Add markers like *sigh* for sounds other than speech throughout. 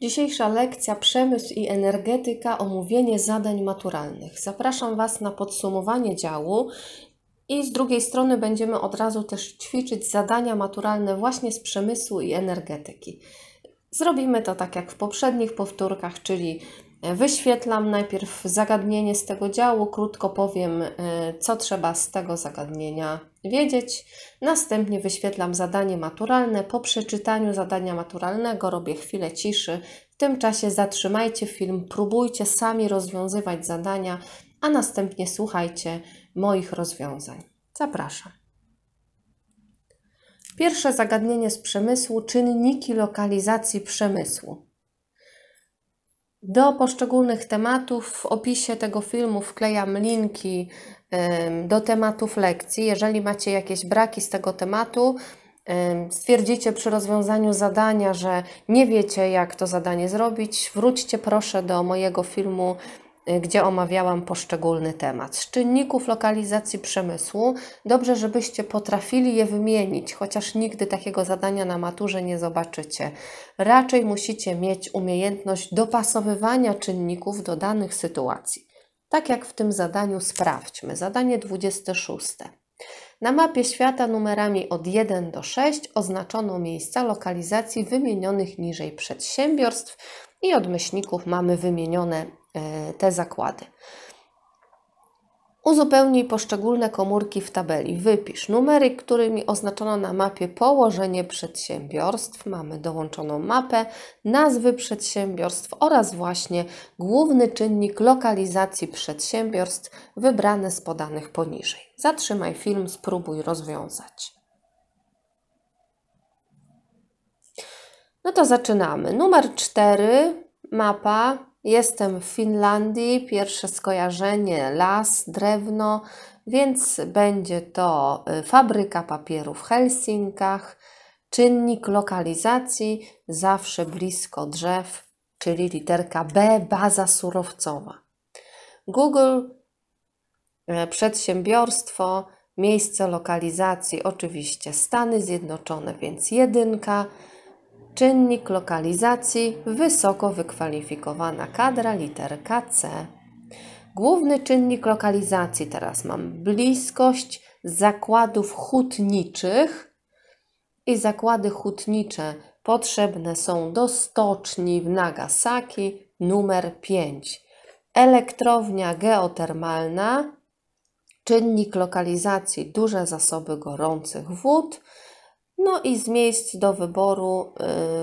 Dzisiejsza lekcja Przemysł i energetyka omówienie zadań maturalnych. Zapraszam Was na podsumowanie działu i z drugiej strony będziemy od razu też ćwiczyć zadania maturalne właśnie z przemysłu i energetyki. Zrobimy to tak jak w poprzednich powtórkach, czyli Wyświetlam najpierw zagadnienie z tego działu, krótko powiem, e, co trzeba z tego zagadnienia wiedzieć. Następnie wyświetlam zadanie maturalne. Po przeczytaniu zadania maturalnego robię chwilę ciszy. W tym czasie zatrzymajcie film, próbujcie sami rozwiązywać zadania, a następnie słuchajcie moich rozwiązań. Zapraszam. Pierwsze zagadnienie z przemysłu czynniki lokalizacji przemysłu. Do poszczególnych tematów w opisie tego filmu wklejam linki do tematów lekcji. Jeżeli macie jakieś braki z tego tematu, stwierdzicie przy rozwiązaniu zadania, że nie wiecie, jak to zadanie zrobić, wróćcie proszę do mojego filmu gdzie omawiałam poszczególny temat. Z czynników lokalizacji przemysłu dobrze, żebyście potrafili je wymienić, chociaż nigdy takiego zadania na maturze nie zobaczycie. Raczej musicie mieć umiejętność dopasowywania czynników do danych sytuacji. Tak jak w tym zadaniu sprawdźmy. Zadanie 26. Na mapie świata numerami od 1 do 6 oznaczono miejsca lokalizacji wymienionych niżej przedsiębiorstw i od myślników mamy wymienione E, te zakłady. Uzupełnij poszczególne komórki w tabeli. Wypisz numery, którymi oznaczono na mapie położenie przedsiębiorstw. Mamy dołączoną mapę, nazwy przedsiębiorstw oraz właśnie główny czynnik lokalizacji przedsiębiorstw wybrane z podanych poniżej. Zatrzymaj film, spróbuj rozwiązać. No to zaczynamy. Numer 4 mapa. Jestem w Finlandii, pierwsze skojarzenie las, drewno, więc będzie to y, fabryka papieru w Helsinkach. Czynnik lokalizacji zawsze blisko drzew, czyli literka B, baza surowcowa. Google, y, przedsiębiorstwo, miejsce lokalizacji oczywiście Stany Zjednoczone, więc jedynka Czynnik lokalizacji wysoko wykwalifikowana kadra literka C. Główny czynnik lokalizacji teraz mam bliskość zakładów hutniczych i zakłady hutnicze potrzebne są do stoczni w Nagasaki numer 5. Elektrownia geotermalna, czynnik lokalizacji duże zasoby gorących wód, no i z miejsc do wyboru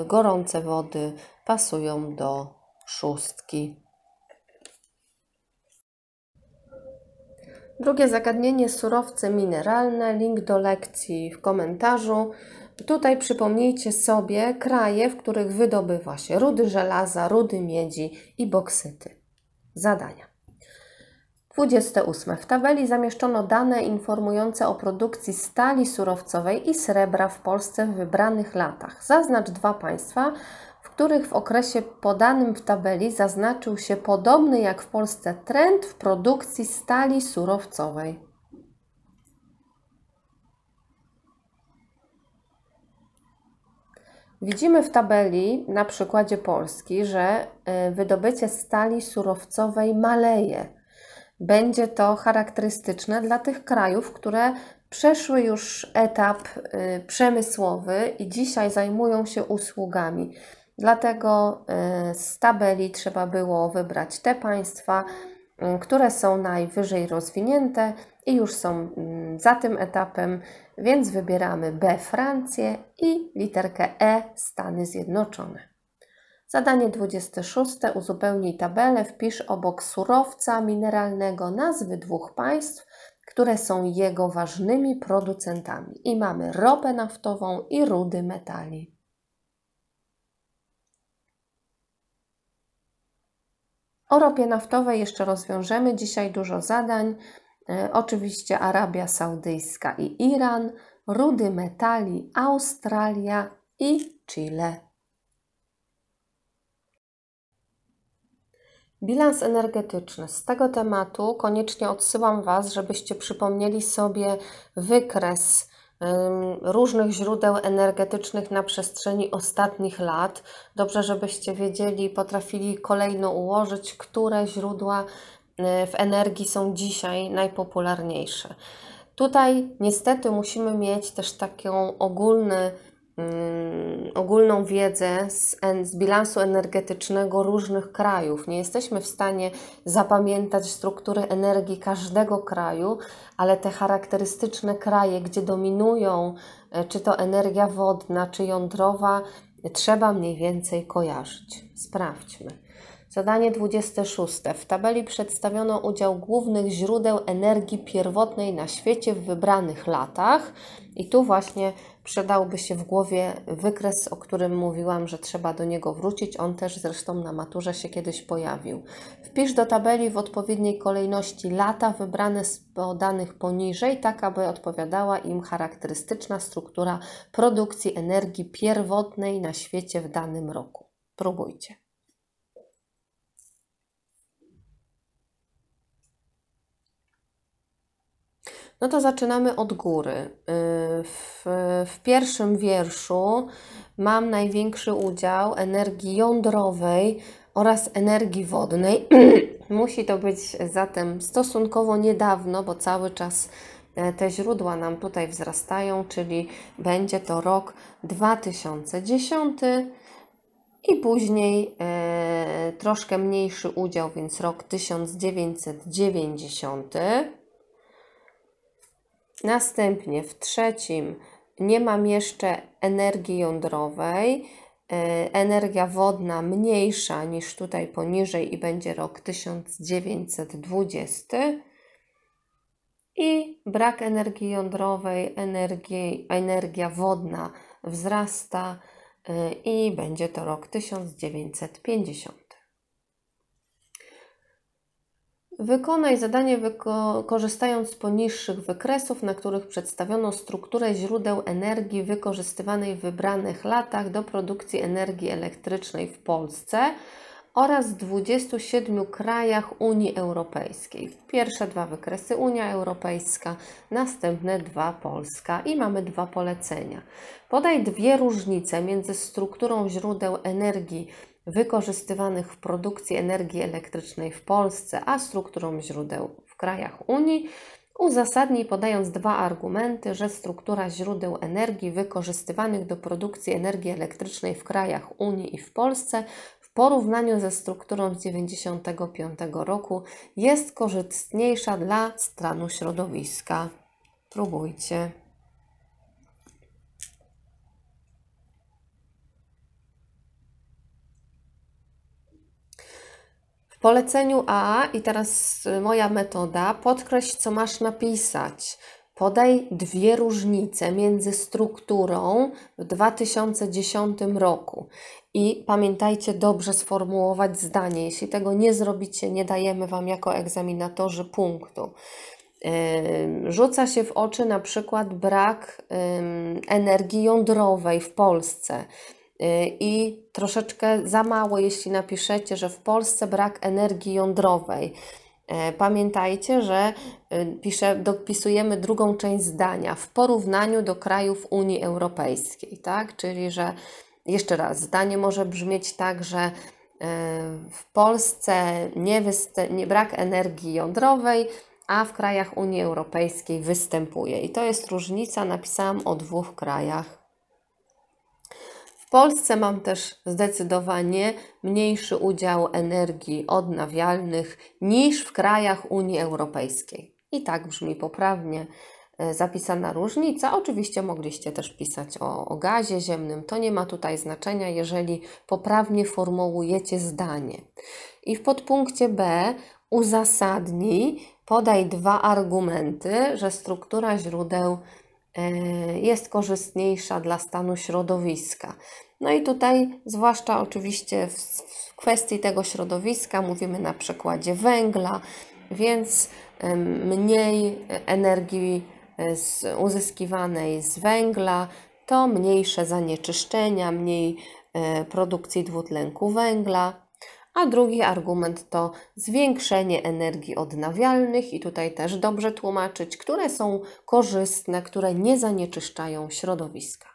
y, gorące wody pasują do szóstki. Drugie zagadnienie surowce mineralne, link do lekcji w komentarzu. Tutaj przypomnijcie sobie kraje, w których wydobywa się rudy żelaza, rudy miedzi i boksyty. Zadania. 28. W tabeli zamieszczono dane informujące o produkcji stali surowcowej i srebra w Polsce w wybranych latach. Zaznacz dwa państwa, w których w okresie podanym w tabeli zaznaczył się podobny jak w Polsce trend w produkcji stali surowcowej. Widzimy w tabeli na przykładzie Polski, że e, wydobycie stali surowcowej maleje będzie to charakterystyczne dla tych krajów, które przeszły już etap y, przemysłowy i dzisiaj zajmują się usługami. Dlatego y, z tabeli trzeba było wybrać te państwa, y, które są najwyżej rozwinięte i już są mm, za tym etapem, więc wybieramy B Francję i literkę E Stany Zjednoczone. Zadanie 26. Uzupełnij tabelę, wpisz obok surowca mineralnego nazwy dwóch państw, które są jego ważnymi producentami. I mamy ropę naftową i rudy metali. O ropie naftowej jeszcze rozwiążemy dzisiaj dużo zadań. E, oczywiście Arabia Saudyjska i Iran, rudy metali Australia i Chile. Bilans energetyczny. Z tego tematu koniecznie odsyłam Was, żebyście przypomnieli sobie wykres różnych źródeł energetycznych na przestrzeni ostatnich lat. Dobrze, żebyście wiedzieli, potrafili kolejno ułożyć, które źródła y, w energii są dzisiaj najpopularniejsze. Tutaj niestety musimy mieć też taki ogólny Mm, ogólną wiedzę z, z, bilansu energetycznego różnych krajów. Nie jesteśmy w stanie zapamiętać struktury energii każdego kraju, ale te charakterystyczne kraje, gdzie dominują e, czy to energia wodna, czy jądrowa, trzeba mniej więcej kojarzyć. Sprawdźmy. Zadanie 26. W tabeli przedstawiono udział głównych źródeł energii pierwotnej na świecie w wybranych latach. I tu właśnie przydałby się w głowie wykres, o którym mówiłam, że trzeba do niego wrócić. On też zresztą na maturze się kiedyś pojawił. Wpisz do tabeli w odpowiedniej kolejności lata wybrane z podanych poniżej, tak aby odpowiadała im charakterystyczna struktura produkcji energii pierwotnej na świecie w danym roku. Próbujcie. no to zaczynamy od góry. Y, w, w, pierwszym wierszu mam największy udział energii jądrowej oraz energii wodnej. *clears throat* Musi to być zatem stosunkowo niedawno, bo cały czas e, te źródła nam tutaj wzrastają, czyli będzie to rok 2010 i później e, troszkę mniejszy udział, więc rok 1990 Następnie w trzecim nie mam jeszcze energii jądrowej, e, energia wodna mniejsza niż tutaj poniżej i będzie rok 1920. I brak energii jądrowej, energii, energia wodna wzrasta e, i będzie to rok 1950. Wykonaj zadanie korzystając z poniższych wykresów, na których przedstawiono strukturę źródeł energii wykorzystywanej w wybranych latach do produkcji energii elektrycznej w Polsce oraz w 27 krajach Unii Europejskiej. Pierwsze dwa wykresy Unia Europejska, następne dwa Polska i mamy dwa polecenia. Podaj dwie różnice między strukturą źródeł energii wykorzystywanych w produkcji energii elektrycznej w Polsce, a strukturą źródeł w krajach Unii, uzasadni podając dwa argumenty, że struktura źródeł energii wykorzystywanych do produkcji energii elektrycznej w krajach Unii i w Polsce w porównaniu ze strukturą z 1995 roku jest korzystniejsza dla stanu środowiska. Próbujcie. poleceniu AA i teraz y, moja metoda, podkreśl co masz napisać. Podaj dwie różnice między strukturą w 2010 roku. I pamiętajcie dobrze sformułować zdanie. Jeśli tego nie zrobicie, nie dajemy Wam jako egzaminatorzy punktu. Rzuca się w oczy na przykład brak energii jądrowej w Polsce Y, i troszeczkę za mało, jeśli napiszecie, że w Polsce brak energii jądrowej. Y, pamiętajcie, że y, pisze, dopisujemy drugą część zdania w porównaniu do krajów Unii Europejskiej, tak? Czyli, że jeszcze raz, zdanie może brzmieć tak, że w Polsce nie, nie brak energii jądrowej, a w krajach Unii Europejskiej występuje. I to jest różnica, napisałam o dwóch krajach Polsce mam też zdecydowanie mniejszy udział energii odnawialnych niż w krajach Unii Europejskiej. I tak brzmi poprawnie e, zapisana różnica. Oczywiście mogliście też pisać o, o gazie ziemnym, to nie ma tutaj znaczenia, jeżeli poprawnie formułujecie zdanie. I w podpunkcie B uzasadnij, podaj dwa argumenty, że struktura źródeł E, jest korzystniejsza dla stanu środowiska. No i tutaj, zwłaszcza oczywiście w kwestii tego środowiska, mówimy na przykładzie węgla, więc mniej energii e, uzyskiwanej z węgla to mniejsze zanieczyszczenia, mniej e, produkcji dwutlenku węgla a drugi argument to zwiększenie energii odnawialnych i tutaj też dobrze tłumaczyć, które są korzystne, które nie zanieczyszczają środowiska.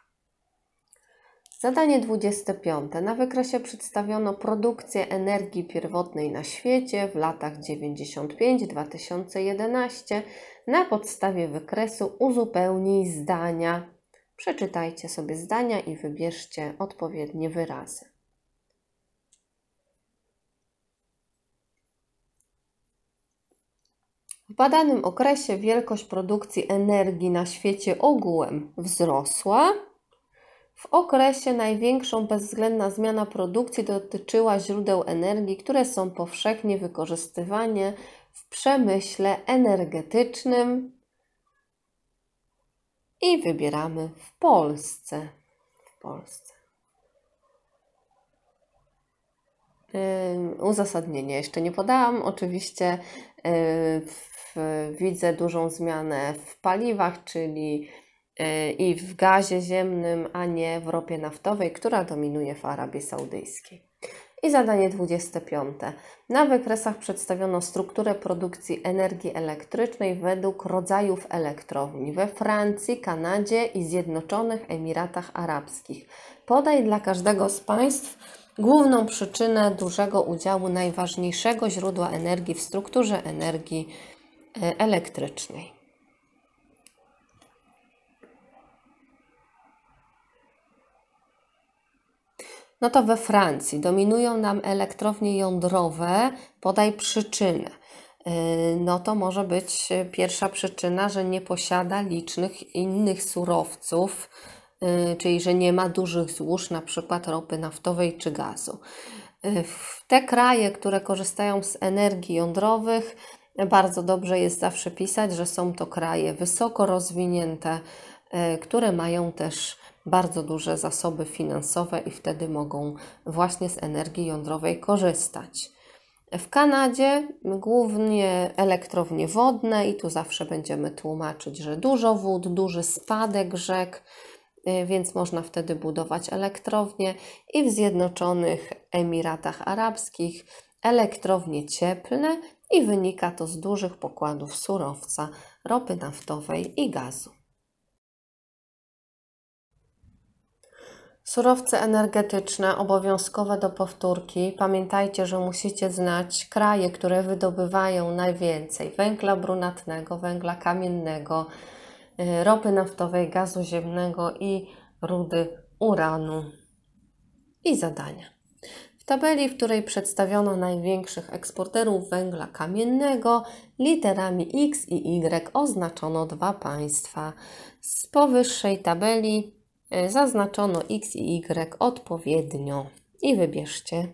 Zadanie 25. Na wykresie przedstawiono produkcję energii pierwotnej na świecie w latach 95-2011. Na podstawie wykresu uzupełnij zdania. Przeczytajcie sobie zdania i wybierzcie odpowiednie wyrazy. badanym okresie wielkość produkcji energii na świecie ogółem wzrosła. W okresie największą bezwzględna zmiana produkcji dotyczyła źródeł energii, które są powszechnie wykorzystywane w przemyśle energetycznym. I wybieramy w Polsce. W Polsce. Uzasadnienie jeszcze nie podałam. Oczywiście y, w widzę dużą zmianę w paliwach, czyli e, i w gazie ziemnym, a nie w ropie naftowej, która dominuje w Arabii Saudyjskiej. I zadanie 25. Na wykresach przedstawiono strukturę produkcji energii elektrycznej według rodzajów elektrowni we Francji, Kanadzie i Zjednoczonych Emiratach Arabskich. Podaj dla każdego z państw główną przyczynę dużego udziału najważniejszego źródła energii w strukturze energii E, elektrycznej. No to we Francji dominują nam elektrownie jądrowe. Podaj przyczynę. E, no to może być e, pierwsza przyczyna, że nie posiada licznych innych surowców, czyli że nie ma dużych złóż, na przykład ropy naftowej czy gazu. W te kraje, które korzystają z energii jądrowych, bardzo dobrze jest zawsze pisać, że są to kraje wysoko rozwinięte, e, które mają też bardzo duże zasoby finansowe i wtedy mogą właśnie z energii jądrowej korzystać. W Kanadzie głównie elektrownie wodne i tu zawsze będziemy tłumaczyć, że dużo wód, duży spadek rzek, e, więc można wtedy budować elektrownie i w Zjednoczonych Emiratach Arabskich elektrownie cieplne i wynika to z dużych pokładów surowca, ropy naftowej i gazu. Surowce energetyczne obowiązkowe do powtórki. Pamiętajcie, że musicie znać kraje, które wydobywają najwięcej węgla brunatnego, węgla kamiennego, y, ropy naftowej, gazu ziemnego i rudy uranu. I zadania tabeli, w której przedstawiono największych eksporterów węgla kamiennego, literami X i Y oznaczono dwa państwa. Z powyższej tabeli y, zaznaczono X i Y odpowiednio i wybierzcie.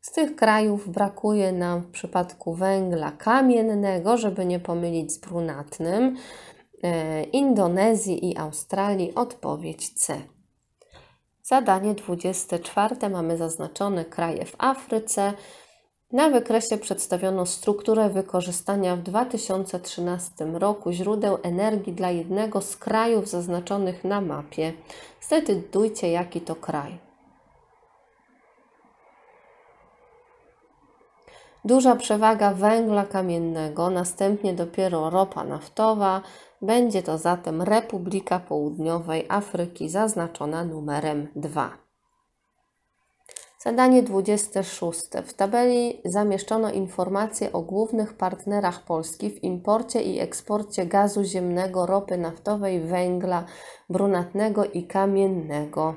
Z tych krajów brakuje nam w przypadku węgla kamiennego, żeby nie pomylić z brunatnym. E, Indonezji i Australii odpowiedź C. Zadanie 24 mamy zaznaczone kraje w Afryce. Na wykresie przedstawiono strukturę wykorzystania w 2013 roku źródeł energii dla jednego z krajów zaznaczonych na mapie. Zdecydujcie, jaki to kraj. Duża przewaga węgla kamiennego, następnie dopiero ropa naftowa, będzie to zatem Republika Południowej Afryki zaznaczona numerem 2. Zadanie 26. W tabeli zamieszczono informacje o głównych partnerach Polski w imporcie i eksporcie gazu ziemnego, ropy naftowej, węgla brunatnego i kamiennego.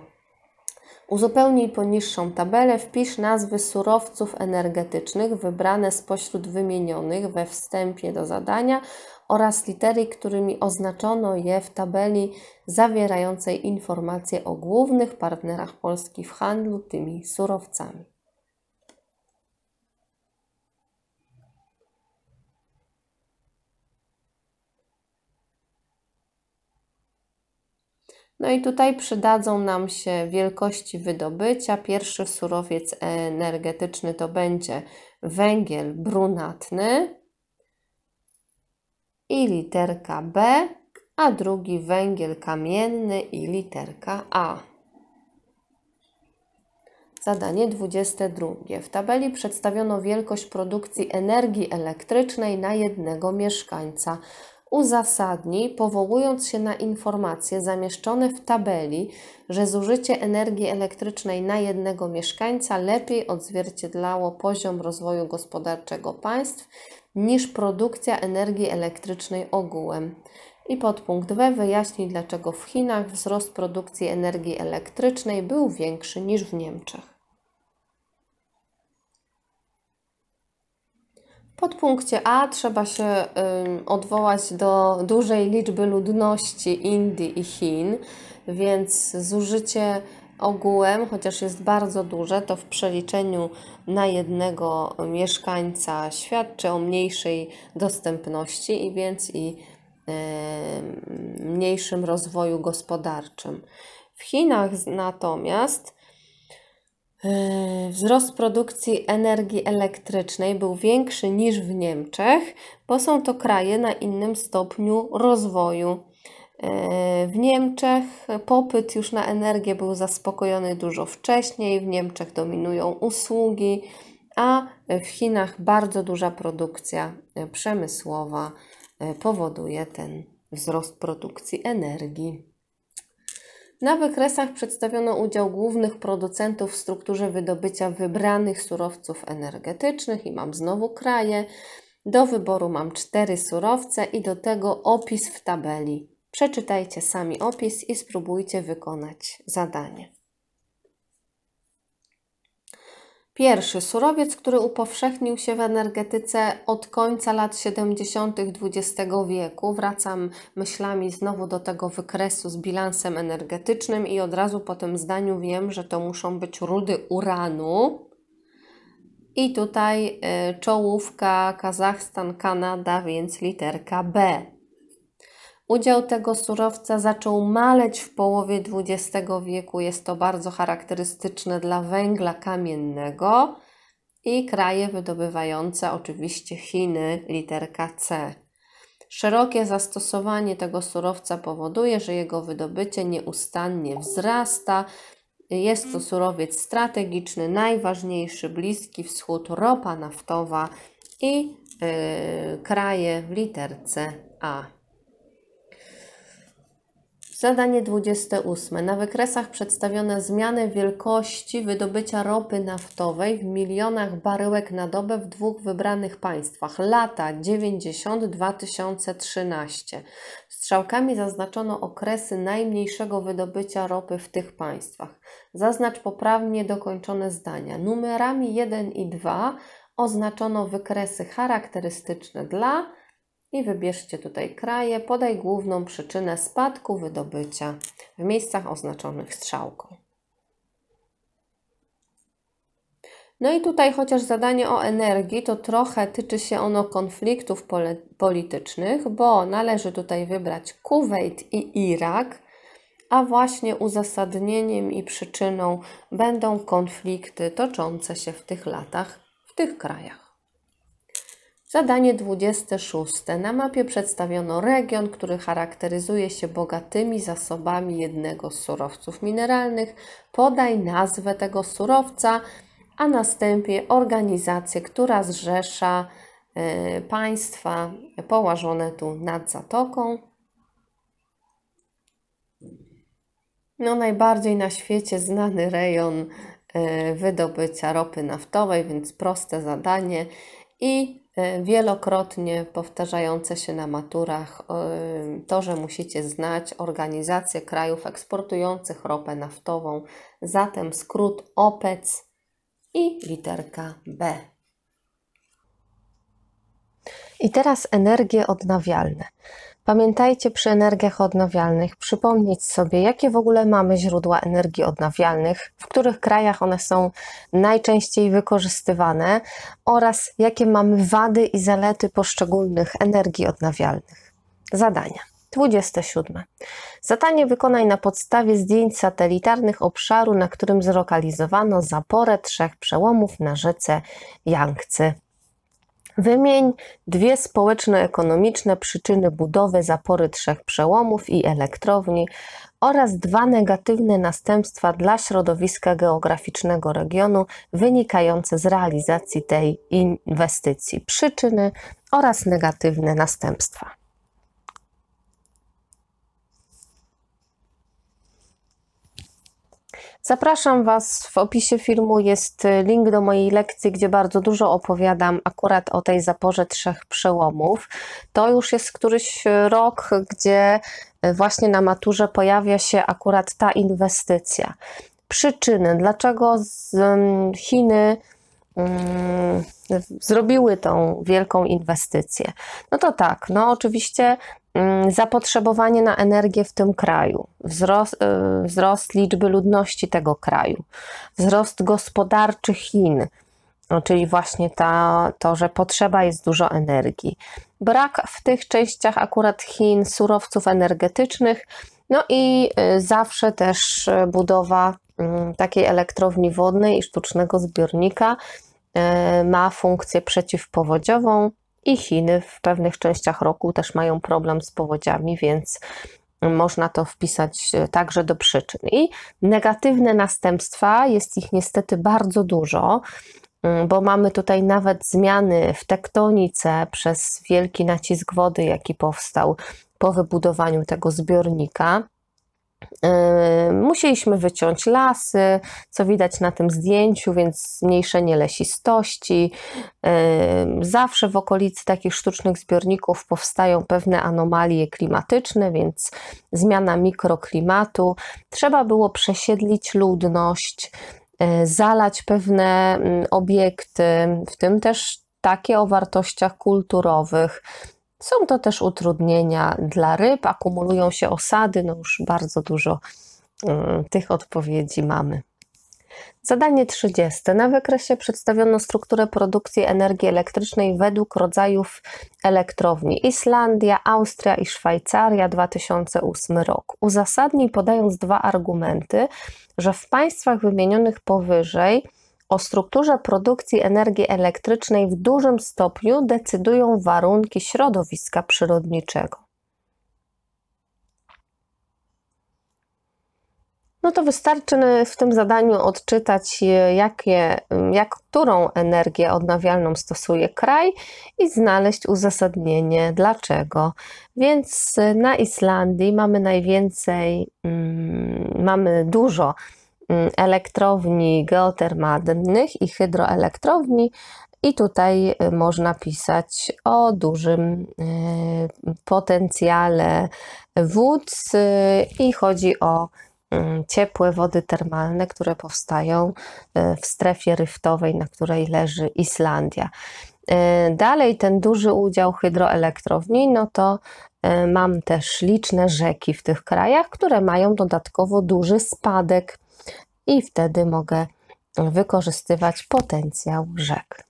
Uzupełnij poniższą tabelę, wpisz nazwy surowców energetycznych wybrane spośród wymienionych we wstępie do zadania oraz litery, którymi oznaczono je w tabeli zawierającej informacje o głównych partnerach Polski w handlu tymi surowcami. No i tutaj przydadzą nam się wielkości wydobycia. Pierwszy surowiec energetyczny to będzie węgiel brunatny i literka B, a drugi węgiel kamienny i literka A. Zadanie 22. W tabeli przedstawiono wielkość produkcji energii elektrycznej na jednego mieszkańca uzasadni, powołując się na informacje zamieszczone w tabeli, że zużycie energii elektrycznej na jednego mieszkańca lepiej odzwierciedlało poziom rozwoju gospodarczego państw niż produkcja energii elektrycznej ogółem. I podpunkt B wyjaśni, dlaczego w Chinach wzrost produkcji energii elektrycznej był większy niż w Niemczech. podpunkcie A trzeba się y, odwołać do dużej liczby ludności Indii i Chin, więc zużycie ogółem, chociaż jest bardzo duże, to w przeliczeniu na jednego mieszkańca świadczy o mniejszej dostępności i więc i y, mniejszym rozwoju gospodarczym. W Chinach natomiast E, wzrost produkcji energii elektrycznej był większy niż w Niemczech, bo są to kraje na innym stopniu rozwoju. E, w Niemczech popyt już na energię był zaspokojony dużo wcześniej, w Niemczech dominują usługi, a w Chinach bardzo duża produkcja e, przemysłowa powoduje ten wzrost produkcji energii. Na wykresach przedstawiono udział głównych producentów w strukturze wydobycia wybranych surowców energetycznych i mam znowu kraje. Do wyboru mam cztery surowce i do tego opis w tabeli. Przeczytajcie sami opis i spróbujcie wykonać zadanie. Pierwszy surowiec, który upowszechnił się w energetyce od końca lat 70. XX wieku. Wracam myślami znowu do tego wykresu z bilansem energetycznym i od razu po tym zdaniu wiem, że to muszą być rudy uranu. I tutaj y, czołówka Kazachstan, Kanada, więc literka B. Udział tego surowca zaczął maleć w połowie XX wieku. Jest to bardzo charakterystyczne dla węgla kamiennego i kraje wydobywające oczywiście Chiny, literka C. Szerokie zastosowanie tego surowca powoduje, że jego wydobycie nieustannie wzrasta. Jest to surowiec strategiczny, najważniejszy Bliski Wschód, ropa naftowa i yy, kraje w literce A. Zadanie 28. Na wykresach przedstawiono zmiany wielkości wydobycia ropy naftowej w milionach baryłek na dobę w dwóch wybranych państwach. Lata 90-2013. Strzałkami zaznaczono okresy najmniejszego wydobycia ropy w tych państwach. Zaznacz poprawnie dokończone zdania. Numerami 1 i 2 oznaczono wykresy charakterystyczne dla i wybierzcie tutaj kraje. Podaj główną przyczynę spadku wydobycia w miejscach oznaczonych strzałką. No i tutaj, chociaż zadanie o energii, to trochę tyczy się ono konfliktów politycznych, bo należy tutaj wybrać Kuwait i Irak, a właśnie uzasadnieniem i przyczyną będą konflikty toczące się w tych latach w tych krajach. Zadanie 26. Na mapie przedstawiono region, który charakteryzuje się bogatymi zasobami jednego z surowców mineralnych. Podaj nazwę tego surowca, a następnie organizację, która zrzesza e, państwa położone tu nad zatoką. No, najbardziej na świecie znany rejon e, wydobycia ropy naftowej, więc proste zadanie i E, wielokrotnie powtarzające się na maturach e, to, że musicie znać organizację krajów eksportujących ropę naftową, zatem skrót OPEC i literka B. I teraz energie odnawialne. Pamiętajcie przy energiach odnawialnych przypomnieć sobie, jakie w ogóle mamy źródła energii odnawialnych, w których krajach one są najczęściej wykorzystywane oraz jakie mamy wady i zalety poszczególnych energii odnawialnych. Zadania. 27. Zadanie wykonaj na podstawie zdjęć satelitarnych obszaru, na którym zlokalizowano zaporę trzech przełomów na rzece Yangtze. Wymień dwie społeczno-ekonomiczne przyczyny budowy zapory trzech przełomów i elektrowni oraz dwa negatywne następstwa dla środowiska geograficznego regionu wynikające z realizacji tej inwestycji. Przyczyny oraz negatywne następstwa. Zapraszam Was, w opisie filmu jest y, link do mojej lekcji, gdzie bardzo dużo opowiadam akurat o tej zaporze trzech przełomów. To już jest któryś y, rok, gdzie y, właśnie na maturze pojawia się akurat ta inwestycja. Przyczyny, dlaczego z Chiny zrobiły tą wielką inwestycję. No to tak, no oczywiście mm, zapotrzebowanie na energię w tym kraju, wzrost, y, wzrost liczby ludności tego kraju, wzrost gospodarczy Chin, no, czyli właśnie ta, to, że potrzeba jest dużo energii. Brak w tych częściach akurat Chin surowców energetycznych, no i y, zawsze też y, budowa mm, takiej elektrowni wodnej i sztucznego zbiornika E, ma funkcję przeciwpowodziową i Chiny w pewnych częściach roku też mają problem z powodziami, więc można to wpisać e, także do przyczyn. I negatywne następstwa, jest ich niestety bardzo dużo, mm, bo mamy tutaj nawet zmiany w tektonice przez wielki nacisk wody, jaki powstał po wybudowaniu tego zbiornika. Yy, musieliśmy wyciąć lasy, co widać na tym zdjęciu, więc zmniejszenie lesistości. Yy, zawsze w okolicy takich sztucznych zbiorników powstają pewne anomalie klimatyczne, więc zmiana mikroklimatu. Trzeba było przesiedlić ludność, yy, zalać pewne mm, obiekty, w tym też takie o wartościach kulturowych. Są to też utrudnienia dla ryb, akumulują się osady, no już bardzo dużo y, tych odpowiedzi mamy. Zadanie 30. Na wykresie przedstawiono strukturę produkcji energii elektrycznej według rodzajów elektrowni Islandia, Austria i Szwajcaria 2008 rok. Uzasadnij podając dwa argumenty, że w państwach wymienionych powyżej o strukturze produkcji energii elektrycznej w dużym stopniu decydują warunki środowiska przyrodniczego. No to wystarczy w tym zadaniu odczytać, jakie, jak, którą energię odnawialną stosuje kraj i znaleźć uzasadnienie dlaczego. Więc na Islandii mamy najwięcej, mm, mamy dużo Mm, elektrowni geotermalnych i hydroelektrowni. I tutaj y, można pisać o dużym y, potencjale wód y, i chodzi o mm, ciepłe wody termalne, które powstają w strefie ryftowej, na której leży Islandia. Dalej ten duży udział hydroelektrowni, no to mam też liczne rzeki w tych krajach, które mają dodatkowo duży spadek i wtedy mogę wykorzystywać potencjał rzek.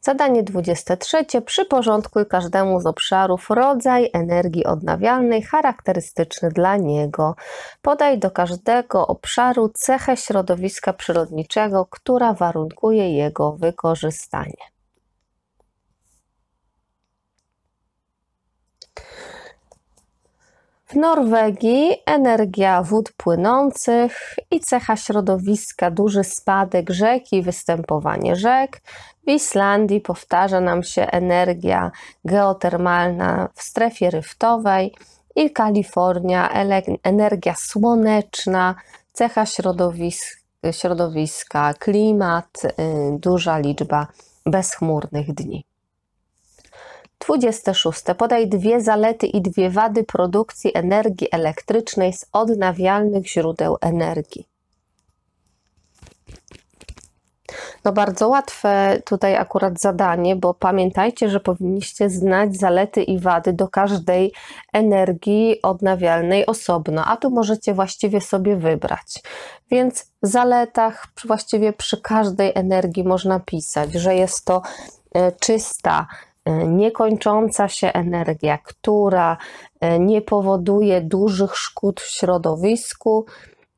Zadanie 23. Przyporządkuj każdemu z obszarów rodzaj energii odnawialnej charakterystyczny dla niego. Podaj do każdego obszaru cechę środowiska przyrodniczego, która warunkuje jego wykorzystanie. W Norwegii energia wód płynących i cecha środowiska, duży spadek rzek i występowanie rzek. W Islandii powtarza nam się energia geotermalna w strefie ryftowej i Kalifornia energia słoneczna, cecha środowiska, klimat, y, duża liczba bezchmurnych dni. 26. Podaj dwie zalety i dwie wady produkcji energii elektrycznej z odnawialnych źródeł energii. No bardzo łatwe tutaj akurat zadanie, bo pamiętajcie, że powinniście znać zalety i wady do każdej energii odnawialnej osobno, a tu możecie właściwie sobie wybrać. Więc w zaletach właściwie przy każdej energii można pisać, że jest to e, czysta, E, niekończąca się energia, która e, nie powoduje dużych szkód w środowisku.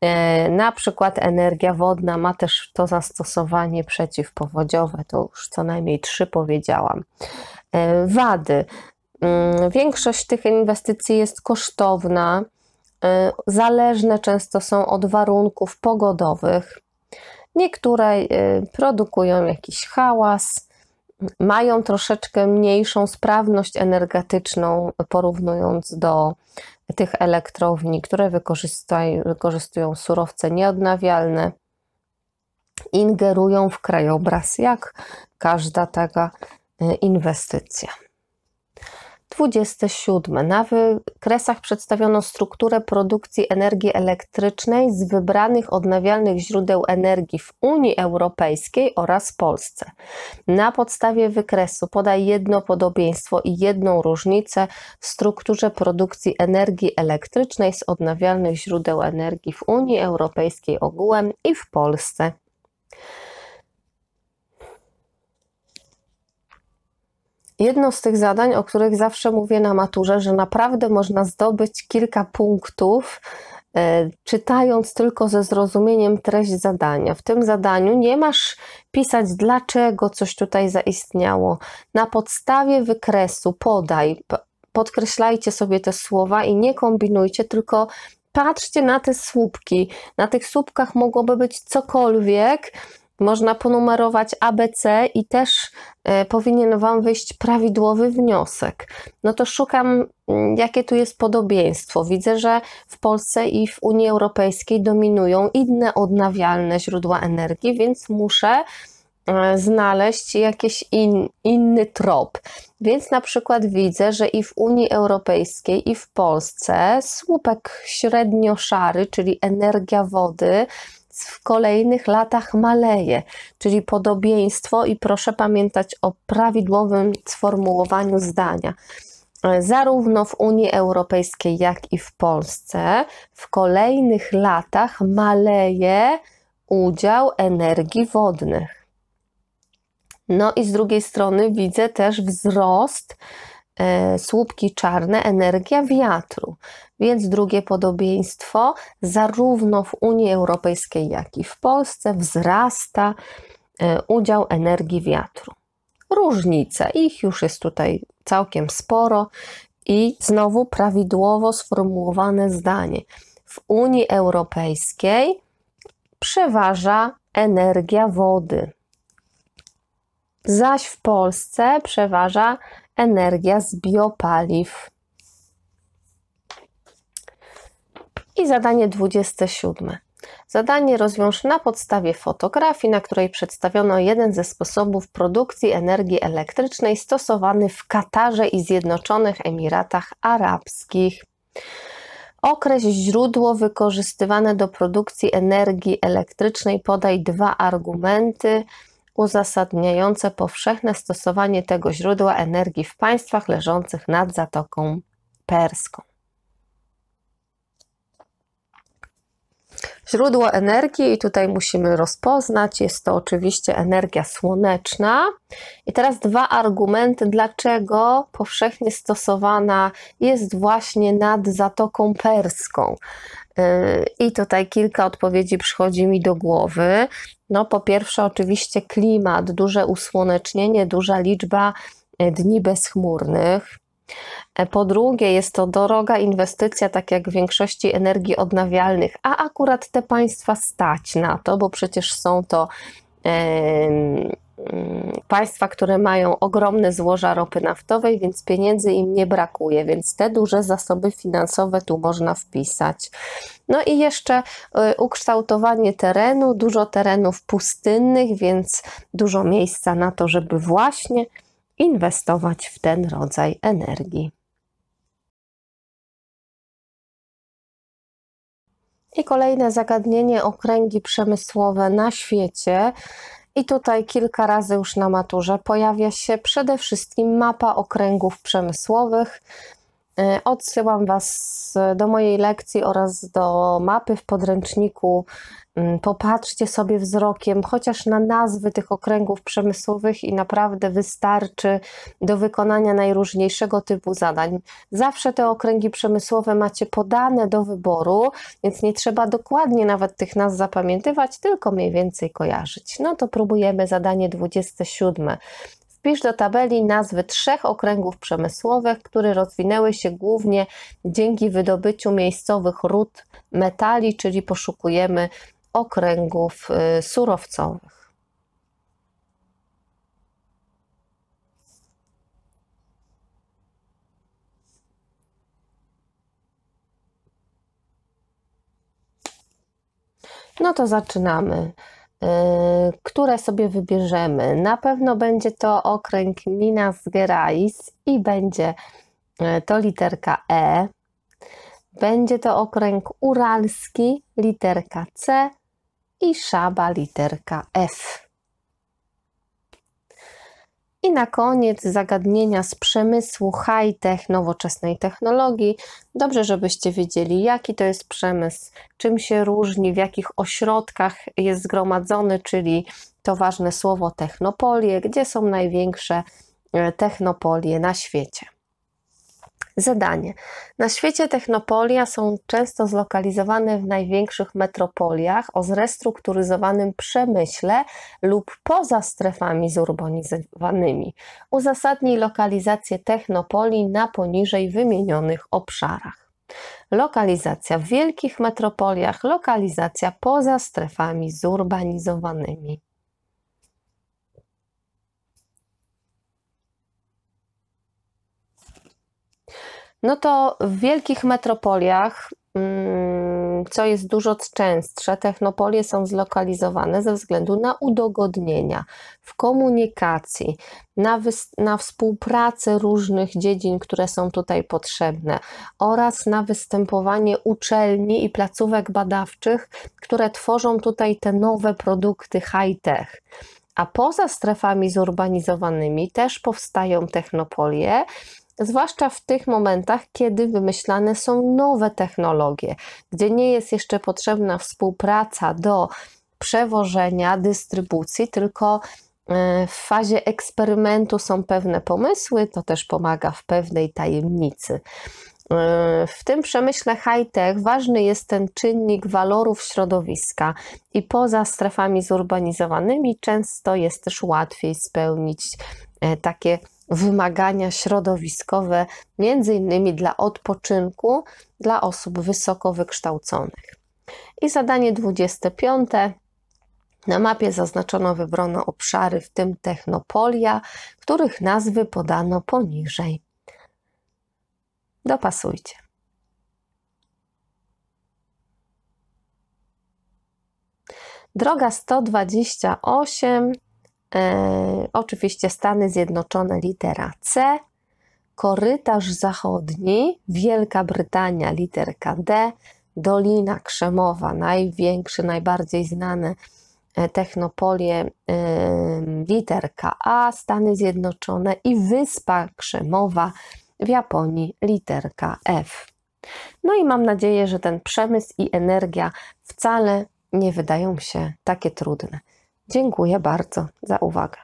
E, na przykład energia wodna ma też to zastosowanie przeciwpowodziowe, to już co najmniej trzy powiedziałam. Wady. Mm, większość tych inwestycji jest kosztowna, zależne często są od warunków pogodowych. Niektóre produkują jakiś hałas, mają troszeczkę mniejszą sprawność energetyczną, porównując do tych elektrowni, które wykorzystują surowce nieodnawialne, ingerują w krajobraz, jak każda taka e, inwestycja. 27. Na wykresach przedstawiono strukturę produkcji energii elektrycznej z wybranych odnawialnych źródeł energii w Unii Europejskiej oraz Polsce. Na podstawie wykresu podaj jedno podobieństwo i jedną różnicę w strukturze produkcji energii elektrycznej z odnawialnych źródeł energii w Unii Europejskiej ogółem i w Polsce. jedno z tych zadań, o których zawsze mówię na maturze, że naprawdę można zdobyć kilka punktów, e, czytając tylko ze zrozumieniem treść zadania. W tym zadaniu nie masz pisać, dlaczego coś tutaj zaistniało. Na podstawie wykresu podaj, podkreślajcie sobie te słowa i nie kombinujcie, tylko patrzcie na te słupki. Na tych słupkach mogłoby być cokolwiek można ponumerować ABC i też e, powinien Wam wyjść prawidłowy wniosek. No to szukam, mm, jakie tu jest podobieństwo. Widzę, że w Polsce i w Unii Europejskiej dominują inne odnawialne źródła energii, więc muszę e, znaleźć jakiś in, inny trop. Więc na przykład widzę, że i w Unii Europejskiej, i w Polsce słupek średnio szary, czyli energia wody, w kolejnych latach maleje, czyli podobieństwo i proszę pamiętać o prawidłowym sformułowaniu zdania. E, zarówno w Unii Europejskiej, jak i w Polsce w kolejnych latach maleje udział energii wodnych. No i z drugiej strony widzę też wzrost E, słupki czarne energia wiatru. Więc drugie podobieństwo, zarówno w Unii Europejskiej, jak i w Polsce, wzrasta e, udział energii wiatru. Różnice, ich już jest tutaj całkiem sporo, i znowu prawidłowo sformułowane zdanie. W Unii Europejskiej przeważa energia wody, zaś w Polsce przeważa energia energia z biopaliw. I zadanie 27. Zadanie rozwiąż na podstawie fotografii, na której przedstawiono jeden ze sposobów produkcji energii elektrycznej stosowany w Katarze i Zjednoczonych Emiratach Arabskich. Okreś źródło wykorzystywane do produkcji energii elektrycznej, podaj dwa argumenty uzasadniające powszechne stosowanie tego źródła energii w państwach leżących nad Zatoką Perską. Źródło energii, i tutaj musimy rozpoznać, jest to oczywiście energia słoneczna. I teraz dwa argumenty, dlaczego powszechnie stosowana jest właśnie nad Zatoką Perską. Y, I tutaj kilka odpowiedzi przychodzi mi do głowy. No, po pierwsze, oczywiście klimat, duże usłonecznienie, duża liczba e, dni bezchmurnych. E, po drugie, jest to droga inwestycja, tak jak w większości energii odnawialnych, a akurat te państwa stać na to, bo przecież są to. Yy, Mm, państwa, które mają ogromne złoża ropy naftowej, więc pieniędzy im nie brakuje, więc te duże zasoby finansowe tu można wpisać. No i jeszcze y, ukształtowanie terenu, dużo terenów pustynnych, więc dużo miejsca na to, żeby właśnie inwestować w ten rodzaj energii. I kolejne zagadnienie okręgi przemysłowe na świecie. I tutaj kilka razy już na maturze pojawia się przede wszystkim mapa okręgów przemysłowych, E, odsyłam Was e, do mojej lekcji oraz do mapy w podręczniku. Mm, popatrzcie sobie wzrokiem chociaż na nazwy tych okręgów przemysłowych i naprawdę wystarczy do wykonania najróżniejszego typu zadań. Zawsze te okręgi przemysłowe macie podane do wyboru, więc nie trzeba dokładnie nawet tych nazw zapamiętywać, tylko mniej więcej kojarzyć. No to próbujemy zadanie 27. Wpisz do tabeli nazwy trzech okręgów przemysłowych, które rozwinęły się głównie dzięki wydobyciu miejscowych ród metali, czyli poszukujemy okręgów y, surowcowych. No to zaczynamy. Y, które sobie wybierzemy. Na pewno będzie to okręg Minas Gerais i będzie y, to literka E. Będzie to okręg uralski, literka C i szaba, literka F. I na koniec zagadnienia z przemysłu high-tech, nowoczesnej technologii. Dobrze, żebyście wiedzieli, jaki to jest przemysł, czym się różni, w jakich ośrodkach jest zgromadzony, czyli to ważne słowo technopolie, gdzie są największe e, technopolie na świecie zadanie. Na świecie technopolia są często zlokalizowane w największych metropoliach o zrestrukturyzowanym przemyśle lub poza strefami zurbanizowanymi. Uzasadnij lokalizację technopolii na poniżej wymienionych obszarach. Lokalizacja w wielkich metropoliach, lokalizacja poza strefami zurbanizowanymi. no to w wielkich metropoliach, mm, co jest dużo częstsze, technopolie są zlokalizowane ze względu na udogodnienia w komunikacji, na, na współpracę różnych dziedzin, które są tutaj potrzebne, oraz na występowanie uczelni i placówek badawczych, które tworzą tutaj te nowe produkty high-tech. A poza strefami zurbanizowanymi też powstają technopolie, zwłaszcza w tych momentach, kiedy wymyślane są nowe technologie, gdzie nie jest jeszcze potrzebna współpraca do przewożenia, dystrybucji, tylko e, w fazie eksperymentu są pewne pomysły, to też pomaga w pewnej tajemnicy. E, w tym przemyśle high-tech ważny jest ten czynnik walorów środowiska i poza strefami zurbanizowanymi często jest też łatwiej spełnić e, takie wymagania środowiskowe, między innymi dla odpoczynku dla osób wysoko wykształconych. I zadanie 25. Na mapie zaznaczono wybrane obszary, w tym technopolia, których nazwy podano poniżej. Dopasujcie. Droga 128 E, oczywiście Stany Zjednoczone litera C, korytarz zachodni, Wielka Brytania literka D, Dolina Krzemowa, największy, najbardziej znane e, technopolie e, literka A, Stany Zjednoczone i Wyspa Krzemowa w Japonii literka F. No i mam nadzieję, że ten przemysł i energia wcale nie wydają się takie trudne. Dziękuję bardzo za uwagę.